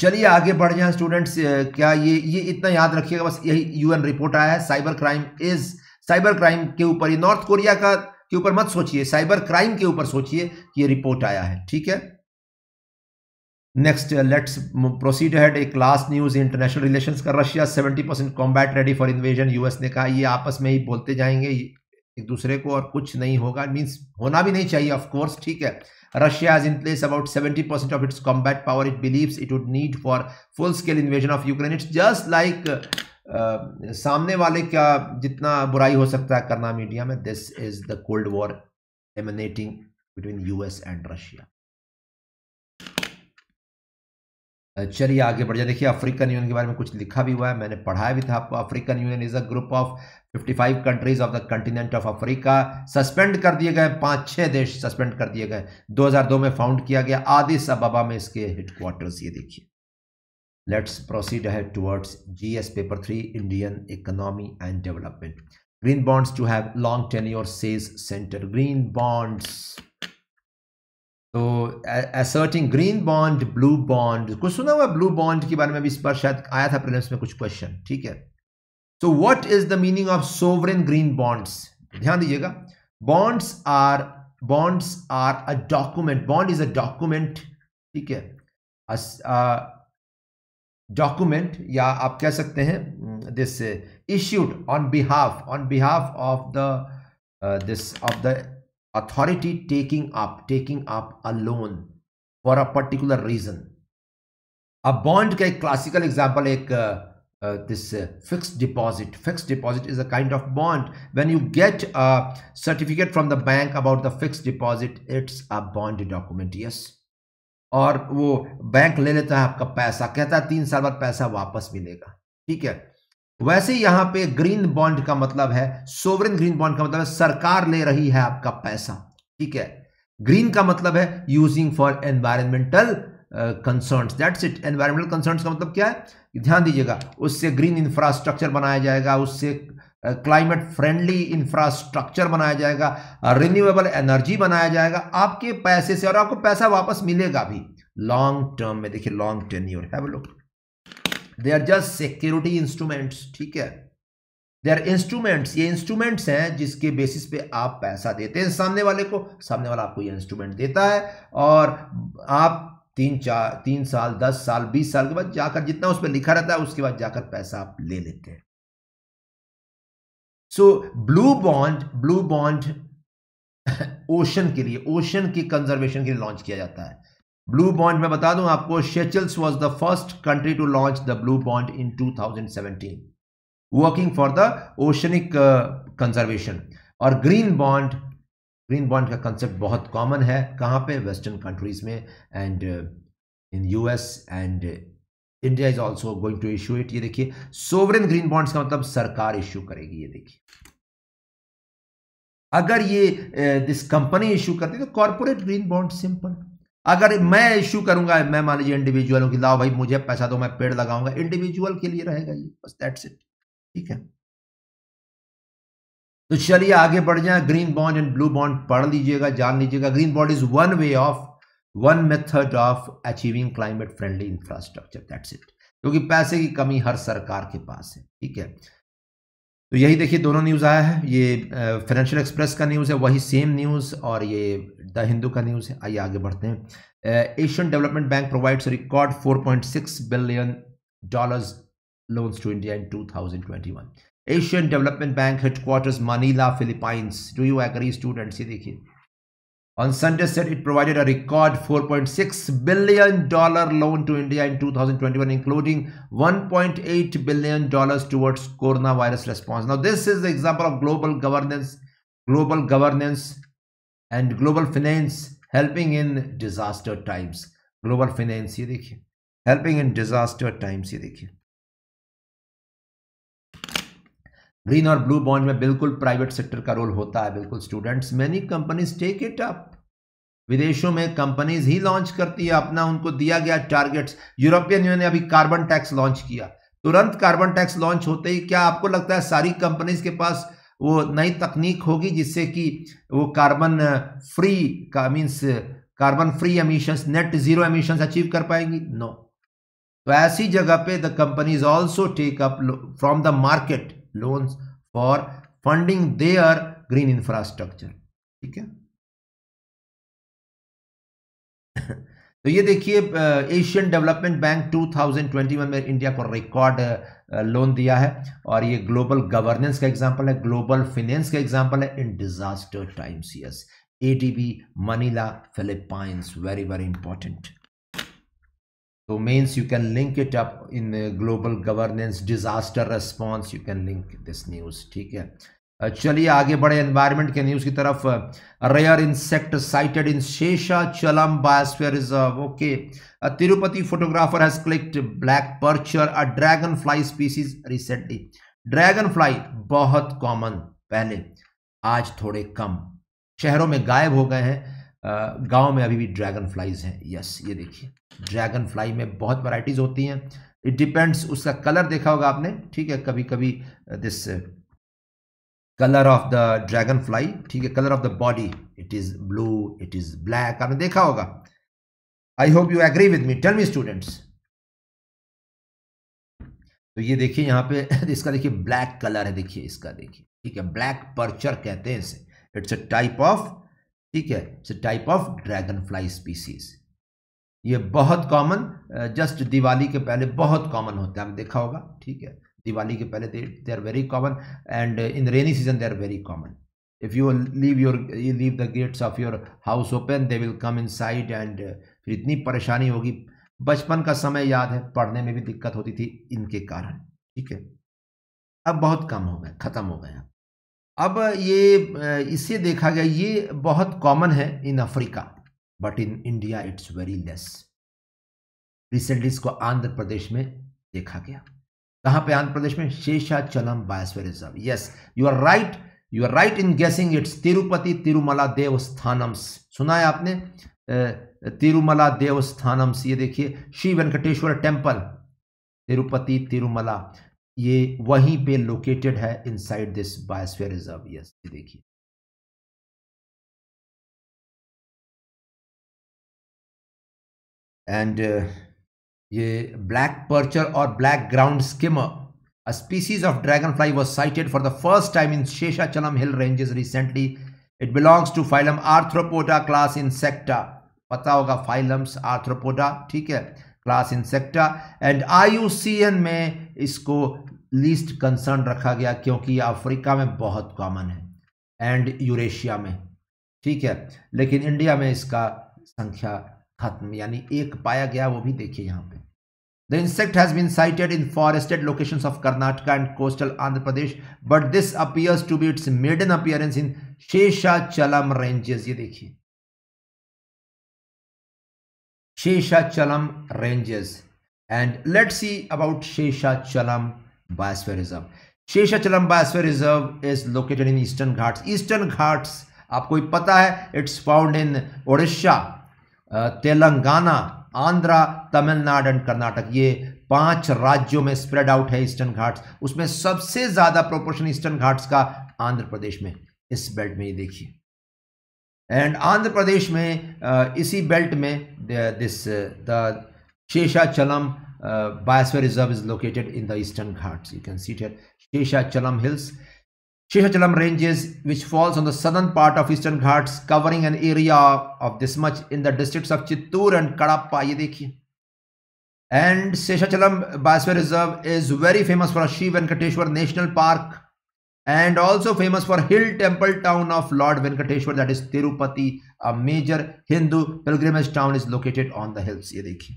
चलिए आगे बढ़ जाए students uh, क्या ये ये इतना याद रखिएगा बस यही यूएन रिपोर्ट आया है cyber crime is cyber crime के ऊपर ये नॉर्थ कोरिया का के ऊपर मत सोचिए साइबर क्राइम के ऊपर सोचिए कि ये रिपोर्ट आया है ठीक है next let's proceed head a एक क्लास न्यूज इंटरनेशनल रिलेशन का Russia seventy percent combat ready for invasion US ने कहा ये आपस में ही बोलते जाएंगे एक दूसरे को और कुछ नहीं होगा मीन्स होना भी नहीं चाहिए ऑफकोर्स ठीक है Russia as in place about seventy percent of its combat power it believe it would need for full scale invasion of Ukraine it's just like सामने वाले क्या जितना बुराई हो सकता है करना मीडिया में this is the cold war emanating between US and Russia चलिए आगे बढ़ जाए देखिए अफ्रीकन यूनियन के बारे में कुछ लिखा भी हुआ है मैंने पढ़ाया भी था आपको African Union is a group of 55 countries of the continent of Africa suspend कर दिए गए पांच छह देश सस्पेंड कर दिए गए 2002 में फाउंड किया गया आदिस अबाबा में इसके हेडक्वार्टर्स ये देखिए लेट्स प्रोसीड है towards G paper three Indian economy and development green bonds to have long tenure says centre green bonds तो asserting green bond blue bond कुछ सुना हुआ ब्लू बॉन्ड के बारे में भी इस बार शायद आया था प्रेलिम्स में कुछ क्वेश्चन ठीक है so what is the meaning of sovereign green bonds ध्यान दीजिएगा bonds are bonds are a document bond is a document ठीक है डॉक्यूमेंट या आप कह सकते हैं this issued on behalf on behalf of the this of the authority taking up taking up a loan for a particular reason अब bond का एक क्लासिकल एग्जाम्पल एक this fixed deposit fixed deposit is a kind of bond when you get a certificate from the bank about the fix deposit it's a bond document yes और वो bank ले लेता है आपका पैसा कहता है तीन साल बाद पैसा वापस मिलेगा ठीक है वैसे यहां पे ग्रीन बॉन्ड का मतलब है सोवरेन ग्रीन बॉन्ड का मतलब है सरकार ले रही है आपका पैसा ठीक है ग्रीन का मतलब है using for environmental concerns that's it environmental concerns का मतलब क्या है ध्यान दीजिएगा उससे ग्रीन इंफ्रास्ट्रक्चर बनाया जाएगा उससे क्लाइमेट फ्रेंडली इंफ्रास्ट्रक्चर बनाया जाएगा रिन्यूएबल एनर्जी बनाया जाएगा आपके पैसे से और आपको पैसा वापस मिलेगा भी लॉन्ग टर्म में देखिए लॉन्ग टेन्यूर है लोग they are just security instruments ठीक है दे आर इंस्ट्रूमेंट्स ये इंस्ट्रूमेंट्स हैं जिसके बेसिस पे आप पैसा देते हैं सामने वाले को सामने वाला आपको ये इंस्ट्रूमेंट देता है और आप तीन चार तीन साल दस साल बीस साल के बाद जाकर जितना उस पर लिखा रहता है उसके बाद जाकर पैसा आप ले लेते हैं so blue bond blue bond ocean के लिए ओशन के कंजर्वेशन के लिए लॉन्च किया जाता है ब्लू बॉन्ड में बता दूं आपको Seychelles was the first country to launch the blue bond in 2017 working for the oceanic conservation और ग्रीन बॉन्ड ग्रीन बॉन्ड का कंसेप्ट बहुत कॉमन है कहाँ पे वेस्टर्न कंट्रीज में and in US and India is also going to issue it ये देखिए sovereign green bonds का मतलब सरकार इशू करेगी ये देखिए अगर ये दिस कंपनी इशू करती तो कॉर्पोरेट ग्रीन बॉन्ड सिंपल अगर मैं इश्यू करूंगा मैं मान लीजिए इंडिविजुअल की लाओ भाई मुझे पैसा दो मैं पेड़ लगाऊंगा इंडिविजुअल के लिए रहेगा ये बस दैट्स इट ठीक है तो चलिए आगे बढ़ जाए green bond and blue bond पढ़ लीजिएगा जान लीजिएगा green bond is one way of one method of achieving climate friendly infrastructure that's it क्योंकि पैसे की कमी हर सरकार के पास है ठीक है तो यही देखिए दोनों न्यूज़ आया है ये फाइनेंशियल एक्सप्रेस का न्यूज़ है वही सेम न्यूज़ और ये द हिंदू का न्यूज़ है आइए आगे बढ़ते हैं Asian Development Bank provides record 4.6 billion dollars loans to India in 2021. Asian Development Bank headquarters Manila Philippines do you agree students ये देखिए on Sunday said it provided a record $4.6 billion loan to India in 2021, including $1.8 billion towards coronavirus response. Now, this is the example of global governance, global governance and global finance helping in disaster times. Global finance, ye helping in disaster times. Ye green और blue bond में बिल्कुल private sector का role होता है बिल्कुल students many companies take it up विदेशों में companies ही launch करती है अपना उनको दिया गया टारगेट्स यूरोपियन यूनियन ने अभी कार्बन टैक्स लॉन्च किया तुरंत कार्बन टैक्स लॉन्च होते ही क्या आपको लगता है सारी कंपनीज के पास वो नई तकनीक होगी जिससे कि वो कार्बन फ्री uh, का means carbon free emissions net zero emissions achieve कर पाएंगी नो no. तो ऐसी जगह पे the companies also take up from the market for funding funding their green infrastructure ठीक है <laughs> तो ये देखिए एशियन डेवलपमेंट बैंक 2021 में इंडिया को रिकॉर्ड लोन दिया है और ये ग्लोबल गवर्नेंस का एग्जांपल है ग्लोबल फाइनेंस का एग्जांपल है in disaster times yes ADB Manila Philippines very very important तो means you can link it up in global governance disaster response you can link this news ठीक है चलिए आगे बढ़े एनवायरमेंट के न्यूज़ की तरफ rare insect sighted in Seshachalam biosphere reserve okay Tirupati photographer has clicked black percher a dragonfly species recently dragonfly बहुत common पहले आज थोड़े कम शहरों में गायब हो गए हैं गांव में अभी भी ड्रैगन फ्लाइज हैं यस ये देखिए ड्रैगन फ्लाई में बहुत वराइटीज होती हैं इट डिपेंड्स उसका कलर देखा होगा आपने ठीक है कभी कभी this colour of the dragonfly ठीक है colour of the body it is blue it is black आपने देखा होगा I hope you agree with me tell me students तो ये देखिए यहाँ पे <laughs> इसका देखिए ब्लैक कलर है देखिए इसका देखिए ठीक है ब्लैक पर्चर कहते हैं इसे इट्स अ टाइप ऑफ ठीक है it's a type of dragonfly species ये बहुत कॉमन जस्ट दिवाली के पहले बहुत कॉमन होते हैं आपने देखा होगा ठीक है दिवाली के पहले they are very common and in rainy season they are very common if you leave your you leave the gates of your house open they will come inside and फिर इतनी परेशानी होगी बचपन का समय याद है पढ़ने में भी दिक्कत होती थी इनके कारण ठीक है अब बहुत कम हो गए ख़त्म हो गए अब ये इससे देखा गया ये बहुत कॉमन है in Africa but in India it's very less recently इसको आंध्र प्रदेश में देखा गया कहां पे आंध्र प्रदेश में Seshachalam biosphere reserve yes you are right you are right in guessing it's Tirupati Tirumala देवस्थानम्स सुना है आपने तिरुमला देवस्थानम्स ये देखिए श्री वेंकटेश्वर टेम्पल तिरुपति तिरुमला ये वहीं पे लोकेटेड है inside this biosphere reserve yes ये देखिए एंड uh, ये ब्लैक पर्चर और black ground skimmer a species of dragonfly was sighted for the first time in Seshachalam hill ranges recently it belongs to phylum Arthropoda class Insecta पता होगा phylums Arthropoda ठीक है class Insecta and I U C N में इसको least concern रखा गया क्योंकि ये अफ्रीका में बहुत कॉमन है एंड यूरेशिया में ठीक है लेकिन इंडिया में इसका संख्या खत्म यानी एक पाया गया वो भी देखिए यहाँ पे the insect has been sighted in forested location of Karnataka and coastal Andhra Pradesh but this appears to be its maiden appearance in Seshachalam ranges ये देखिए Seshachalam ranges and let see about Seshachalam biosphere reserve Seshachalam biosphere reserve is located in eastern Ghats eastern Ghats आपको पता है it's found in Odisha Telangana Andhra Tamil Nadu and Karnataka ये पांच राज्यों में spread out है ईस्टर्न घाट्स उसमें सबसे ज़्यादा प्रोपोर्शन ईस्टर्न घाट्स का आंध्र प्रदेश में इस बेल्ट में ये देखिए एंड आंध्र प्रदेश में इसी बेल्ट में this the Seshachalam biosphere reserve is located in the eastern Ghats you can see it Seshachalam hills Shishachalam ranges, which falls on the southern part of Eastern Ghats, covering an area of this much in the districts of Chittur and Kadapa. ये देखिए. And Seshachalam Biosphere Reserve is very famous for Shiv Venkateshwar National Park and also famous for hill temple town of Lord Venkateshwar that is Tirupati, a major Hindu pilgrimage town is located on the hills. ये देखिए.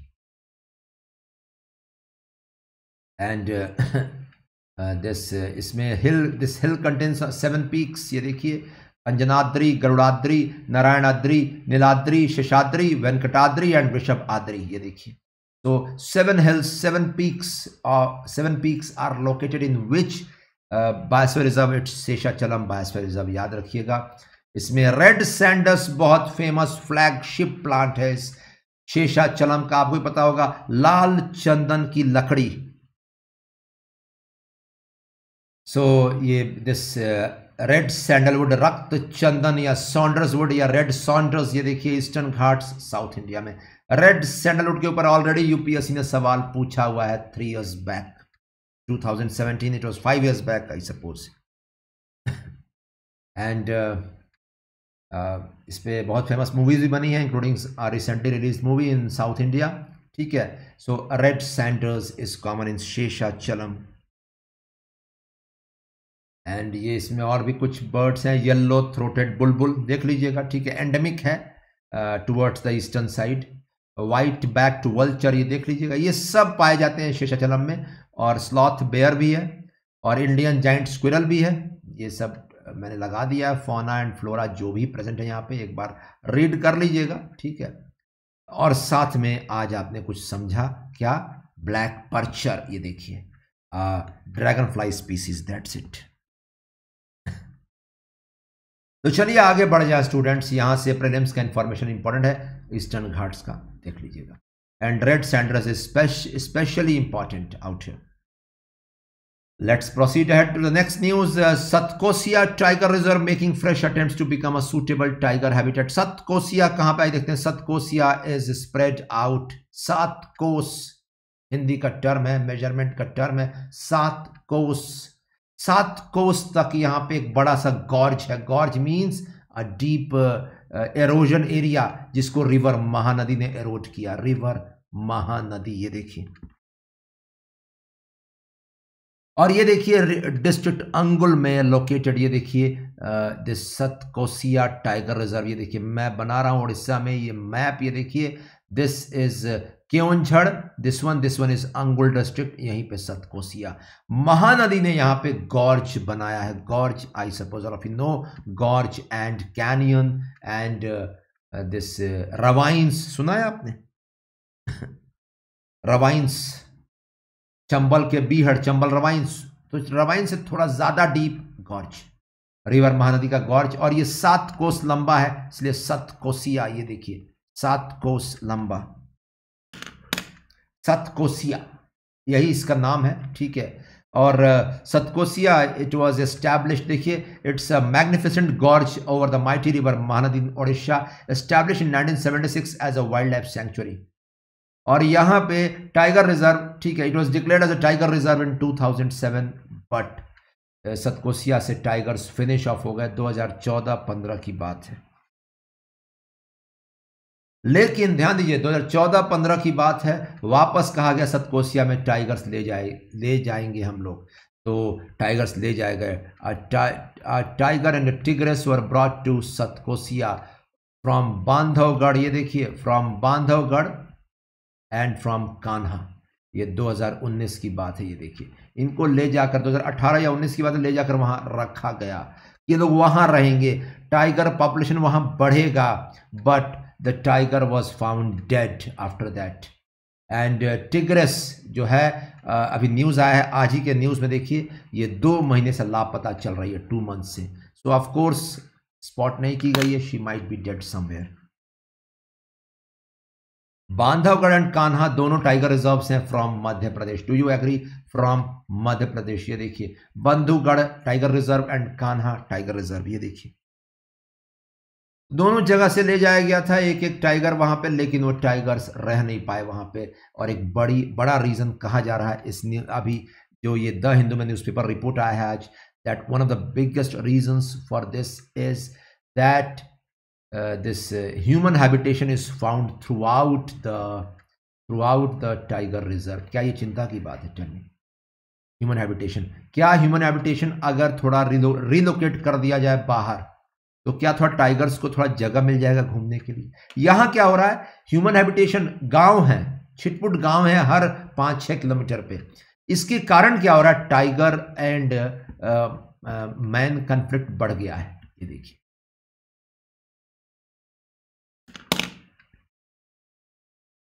And uh, <laughs> this इसमें hill this hill contains seven peaks ये देखिए Anjanadri Garudadri Narayanadri Neeladri Seshadri Venkatadri and Vrishabhadri ये देखिए तो seven hills seven peaks seven peaks are located in which biosphere reserve it's Seshachalam biosphere reserve याद रखिएगा इसमें रेड सैंडस बहुत फेमस फ्लैगशिप प्लांट है शेषाचलम का आपको पता होगा लाल चंदन की लकड़ी सो so, ये दिस रेड सैंडलवुड रक्त चंदन या वुड या रेड सॉन्डर्स ये देखिए ईस्टर्न घाट साउथ इंडिया में रेड सैंडलवुड के ऊपर ऑलरेडी यूपीएससी ने सवाल पूछा हुआ है three years back 2017 it was five years back I suppose and इस पर बहुत फेमस मूवीज भी बनी है including recently release movie in south India ठीक है so red sanders is common in Seshachalam and ये इसमें और भी कुछ बर्ड्स हैं येल्लो थ्रोटेड बुलबुल देख लीजिएगा ठीक है एंडेमिक है towards the eastern side white to vulture ये देख लीजिएगा ये सब पाए जाते हैं शेषाचलम में और स्लॉथ बेयर भी है और इंडियन जाइंट स्क्विरल भी है ये सब मैंने लगा दिया है फोना एंड फ्लोरा जो भी प्रेजेंट है यहाँ पे एक बार रीड कर लीजिएगा ठीक है और साथ में आज आपने कुछ समझा क्या ब्लैक पर्चर ये देखिए dragonfly species that's it तो चलिए आगे बढ़ जाए स्टूडेंट्स यहां से प्रेम्स का इंफॉर्मेशन इंपॉर्टेंट है ईस्टर्न घाट्स का देख लीजिएगा and red sanders specially important out let's proceed head to the next news Satkosia tiger reserve making fresh attempt to become a suitable tiger habitat Satkosia कहां पर आई देखते हैं सतकोसिया इज स्प्रेड आउट सात कोस हिंदी का टर्म है मेजरमेंट का टर्म है सात कोस सात कोस तक यहाँ पे एक बड़ा सा गॉर्ज है gorge means a deep erosion area जिसको रिवर महानदी ने एरोड किया रिवर महानदी ये देखिए और ये देखिए डिस्ट्रिक्ट अंगुल में लोकेटेड ये देखिए दिस कोसिया टाइगर रिजर्व ये देखिए मैं बना रहा हूं उड़ीसा में ये मैप ये देखिए this is Keonjhar this one this one is Angul district यहीं पे सतकोसिया महानदी ने यहाँ पे गॉर्ज बनाया है gorge I suppose of you know gorge and canyon and this ravines सुना है आपने रवाइंस <laughs> चंबल के बीहड़ चंबल रवाइंस तो रवाइंस से थोड़ा ज़्यादा डीप गॉर्ज रिवर महानदी का गॉर्ज और ये सात कोस लंबा है इसलिए सत ये देखिए सात कोस लंबा सतकोसिया यही इसका नाम है ठीक है और सतकोसिया इट वाज एस्टैब्लिश देखिए it's a magnificent gorge over the mighty river Mahanadi Odisha establish in 1976 as a wildlife sanctuary और यहाँ पे टाइगर रिजर्व ठीक है it was declared as a tiger reserve in 2007 but Satkosia से टाइगर्स फिनिश ऑफ हो गए 2014-15 की बात है लेकिन ध्यान दीजिए 2014-15 की बात है वापस कहा गया सतकोसिया में टाइगर्स ले जाए ले जाएंगे हम लोग तो टाइगर्स ले जाए गए tiger and tigress were brought to Satkosia from Bandhavgarh ये देखिए from Bandhavgarh and from Kanha ये 2019 की बात है ये देखिए इनको ले जाकर 2018 या 19 की बात है ले जाकर वहाँ रखा गया ये लोग वहाँ रहेंगे टाइगर पॉपुलेशन वहाँ बढ़ेगा but the tiger was found dead after that and tigress जो है uh, अभी न्यूज़ आया है आज ही के न्यूज़ में देखिए ये दो महीने से लापता चल रही है टू मंथ से सो ऑफ कोर्स स्पॉट नहीं की गई है she might be dead somewhere Bandhavgarh and Kanha दोनों टाइगर रिजर्व हैं from Madhya Pradesh do you agree from Madhya Pradesh ये देखिए Bandhavgarh tiger reserve and Kanha tiger reserve ये देखिए दोनों जगह से ले जाया गया था एक एक टाइगर वहां पे लेकिन वो टाइगर्स रह नहीं पाए वहां पे और एक बड़ी बड़ा रीज़न कहा जा रहा है इस अभी जो ये द हिंदू में न्यूज़पेपर रिपोर्ट आया है आज that one of the biggest reason for this is that this human habitation is found throughout the throughout the tiger reserve क्या ये चिंता की बात है चलिए ह्यूमन हैबिटेशन क्या ह्यूमन हैबिटेशन अगर थोड़ा रिलो रिलोकेट कर दिया जाए बाहर तो क्या थोड़ा टाइगर्स को थोड़ा जगह मिल जाएगा घूमने के लिए यहां क्या हो रहा है ह्यूमन हैबिटेशन गांव है छिटपुट गांव है हर पांच छह किलोमीटर पे इसके कारण क्या हो रहा है टाइगर एंड मैन कंफ्लिक्ट बढ़ गया है ये देखिए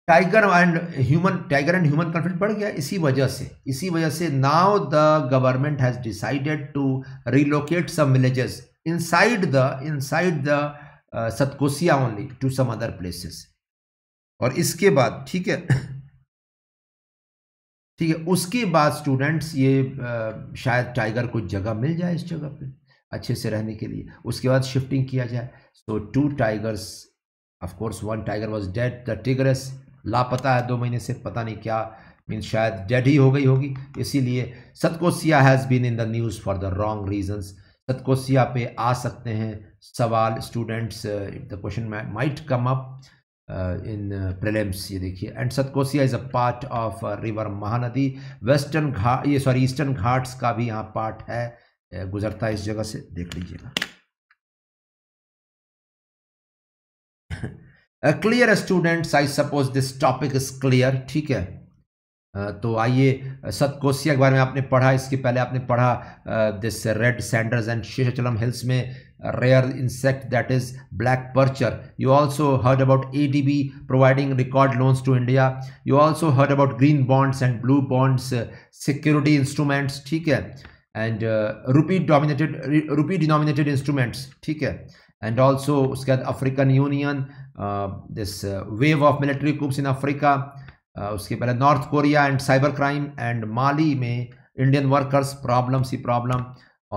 tiger and human tiger and human conflict बढ़ गया इसी वजह से इसी वजह से now the government has decided to relocate some villages inside the inside the uh, only to some other places और इसके बाद ठीक है <laughs> ठीक है उसके बाद स्टूडेंट्स ये uh, शायद टाइगर को जगह मिल जाए इस जगह पे अच्छे से रहने के लिए उसके बाद शिफ्टिंग किया जाए so two tigers of course one tiger was dead the tigress लापता है दो महीने से पता नहीं क्या मीन शायद डेड ही हो गई होगी इसीलिए Satkosia has been in the news for the wrong reasons Satkosia पे आ सकते हैं सवाल students if the question might come up in prelims ये देखिए and Satkosia is a part of river Mahanadi western Ghat ये सॉरी ईस्टर्न घाट्स का भी यहाँ पार्ट है uh, गुजरता है इस जगह से देख लीजिएगा clear students I suppose this topic is clear ठीक है तो आइए सतकोसिया के बारे में आपने पढ़ा इसके पहले आपने पढ़ा this red sanders and Seshachalam hills में rare insect that is black percher you also heard about A D B providing record loans to India you also heard about green bonds and blue bonds security instruments ठीक है and rupee dominated rupee denominated instruments ठीक है and also उसके बाद African union this wave of military coups in Africa Uh, उसके पहले north Korea and cyber crime and Mali में Indian workers problem sea problem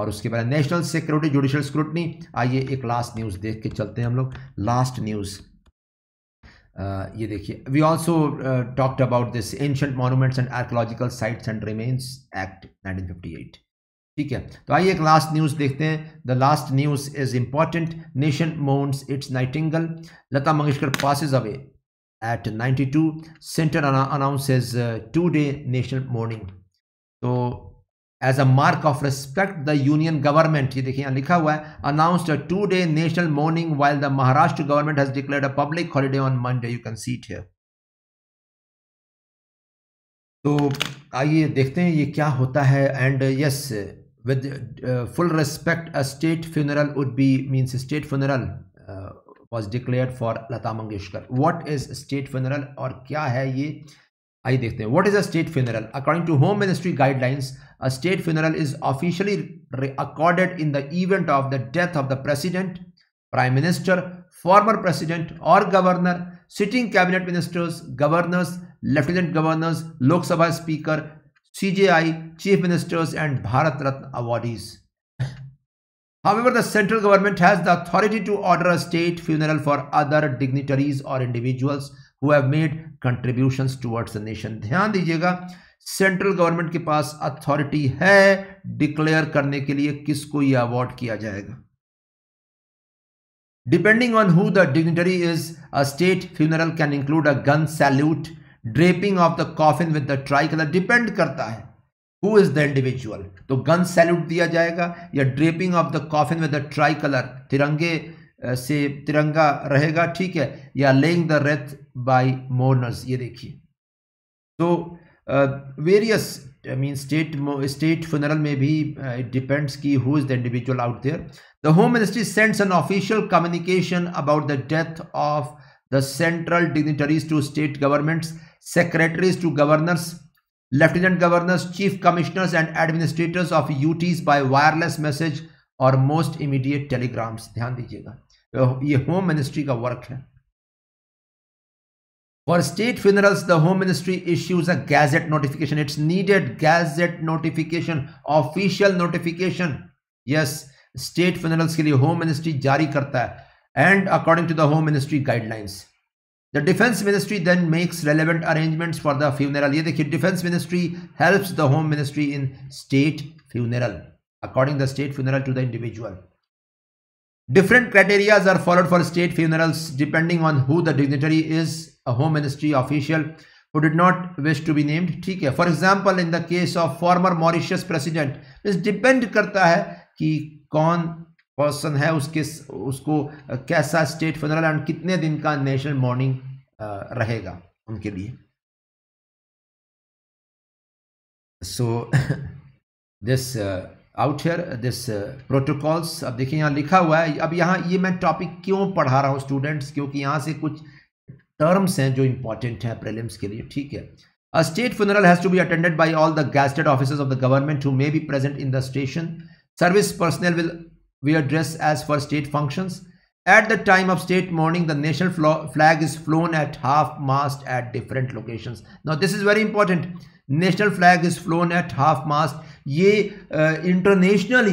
और उसके बाद नेशनल सिक्योरिटी जुडिशियल स्क्रूटनी आइए एक लास्ट न्यूज़ देख के चलते हैं हम लोग लास्ट न्यूज़ uh, ये देखिए we also talked about this ancient monuments and archaeological sites and remains act 1958 ठीक है तो आइए एक लास्ट न्यूज़ देखते हैं the last news is important nation mourns it's nightingale Lata Mangeshkar passes away at 92 to centre announce two day national mourning तो as a mark of respect the union government ये देखिए यहाँ लिखा हुआ है announce two day national mourning while the Maharashtra government has declare a public holiday on Monday you can see it here तो आइए देखते हैं ये क्या होता है and yes with full respect a state funeral would be means state funeral was declare for Lata Mangeshkar what is state funeral और क्या है ये आइए देखते हैं what is a state funeral according to home ministry guidelines a state funeral is officially accorded in the event of the death of the president prime minister former president or governor, sitting cabinet ministers, governors, lieutenant governors, Lok Sabha speaker, CJI, chief ministers and Bharat Ratna awardees. <laughs> However, the central government has the authority to order a state funeral for other dignitaries or individuals who have made contributions towards the nation. Dhyan dijiyega, central government ke paas authority hai declare karne ke liye kisko ye award kiya jayega. Depending on who the dignitary is, a state funeral can include a gun salute, draping of the coffin with the tricolor. Depend karta hai. Who is the individual तो gun salute दिया जाएगा या draping of the coffin with the tricolour तिरंगे से तिरंगा रहेगा ठीक है या laying the wreath by mourners ये देखिए तो various I mean state state funeral में भी इट डिपेंड्स की who is the individual out there the home ministry sends an official communication about the death of the central dignitaries to state governments secretaries to governors lieutenant governors chief commissioners and administrators of UTs by wireless message और most immediate telegrams ध्यान दीजिएगा ये home ministry का work है for state funerals the home ministry issues a gazette notification it's needed gazette notification official notification yes state funerals के लिए home ministry जारी करता है and according to the home ministry guidelines The defense ministry then makes relevant arrangements for the funeral. ये देखिए defense ministry helps the home ministry in state funeral according the state funeral to the individual. Different criterias are followed for state funerals depending on who the dignitary is, a home ministry official who did not wish to be named. ठीक है For example, in the case of former Mauritius president, this depend करता है कि कौन person है उसके उसको कैसा स्टेट फ्यूनरल एंड कितने दिन का नेशनल मॉर्निंग रहेगा उनके लिए so this out here this protocols अब देखिए यहाँ लिखा हुआ है अब यहाँ ये मैं टॉपिक क्यों पढ़ा रहा हूँ स्टूडेंट्स क्योंकि यहाँ से कुछ टर्म्स हैं जो इंपॉर्टेंट हैं प्रेलिम्स के लिए ठीक है a state funeral has to be attended by all the gazetted officers of the government who may be present in the station service personnel will we address as for state functions. At the time of state mourning, the national flag is flown at half mast at different locations. Now, this is very important. National flag is flown at half mast. ये uh, international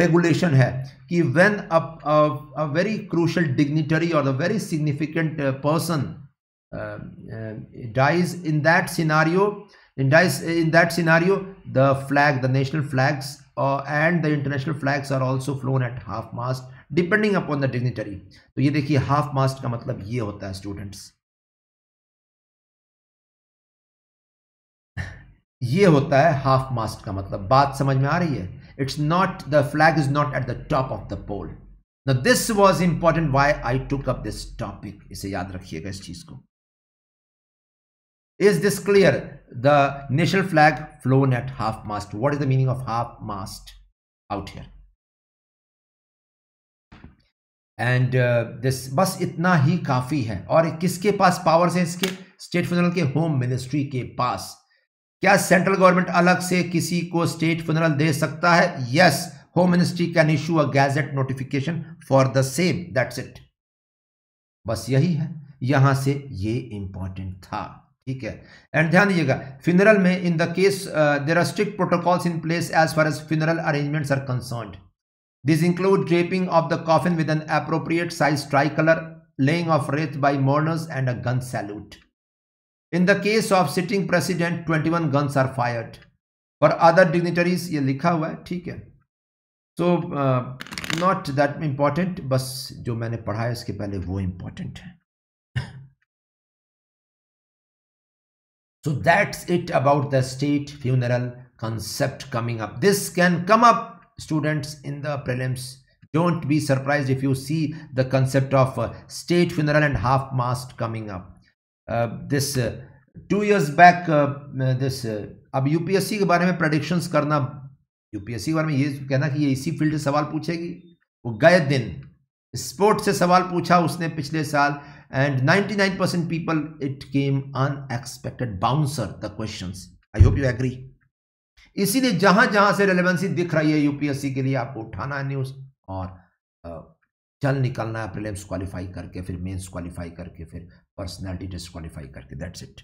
regulation है कि when a very crucial dignitary or a very significant uh, person uh, dies in that scenario, in that scenario, the flag, the national flags uh, and the international flags are also flown at half mast depending upon the dignitary to ye dekhiye half mast ka matlab ye hota hai students ये होता है half मास्ट का मतलब बात समझ में आ रही है it's not the flag is not at the top of the pole this was important why I took up this topic इसे याद रखिएगा इस चीज को Is this clear? The national flag flown at half mast. What is the meaning of half mast out here? And this बस इतना ही काफ़ी है और किसके पास पावर्स हैं इसके स्टेट फनरल के होम मिनिस्ट्री के पास क्या सेंट्रल गवर्नमेंट अलग से किसी को स्टेट फनरल दे सकता है yes home ministry can issue a gazette notification for the same that's it बस यही है यहां से ये इंपॉर्टेंट था ठीक है एंड ध्यान दीजिएगा फिनरल में in the case there are strict protocols in place as far as funeral arrangements are concern this include draping of the coffin with an appropriate size tricolour laying of wreath by mourners and a gun salute in the case of sitting president twenty one guns are fired for other dignitaries ये लिखा हुआ है ठीक है so not that important बस जो मैंने पढ़ा है इसके पहले वो इम्पॉर्टेंट है So that's it about the state funeral concept coming up. This can come up students in the prelims. Don't be surprised if you see the concept of uh, state funeral and half mast coming up. Uh, this uh, two years back uh, this अब upsc ke bare mein predictions karna upsc ke bare mein ye kehna ki ye isi field se sawal puchegi wo gaye din sport se sawal pucha usne pichle saal and 99% people it came unexpected bouncer the questions i hope you agree इसीलिए जहां जहां से relevancy दिख रही है UPSC के लिए आपको उठाना है न्यूज और चल निकलना है प्रीलिम्स क्वालिफाई करके फिर मेंस क्वालिफाई करके फिर पर्सनालिटी टेस्ट क्वालिफाई करके that's it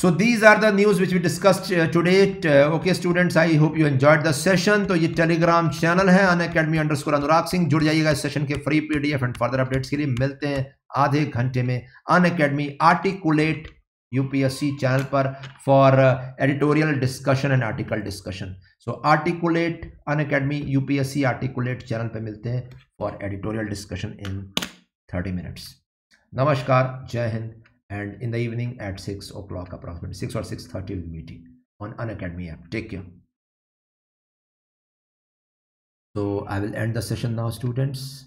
so these are the news which we discuss today okay students I hope you enjoyed the session तो ये टेलीग्राम चैनल है Unacademy underscore Anurag Singh जुड़ जाइएगा इस सेशन के free PDF and further updates के लिए मिलते हैं आधे घंटे में Unacademy articulate UPSC channel पर for editorial discussion and article discussion so articulate on academy UPSC articulate channel पर मिलते हैं for editorial discussion in thirty minutes नमस्कार जय Hind and in the evening at 6 o'clock approximately 6 or 6.30 we'll meeting on Academy app take care so i will end the session now students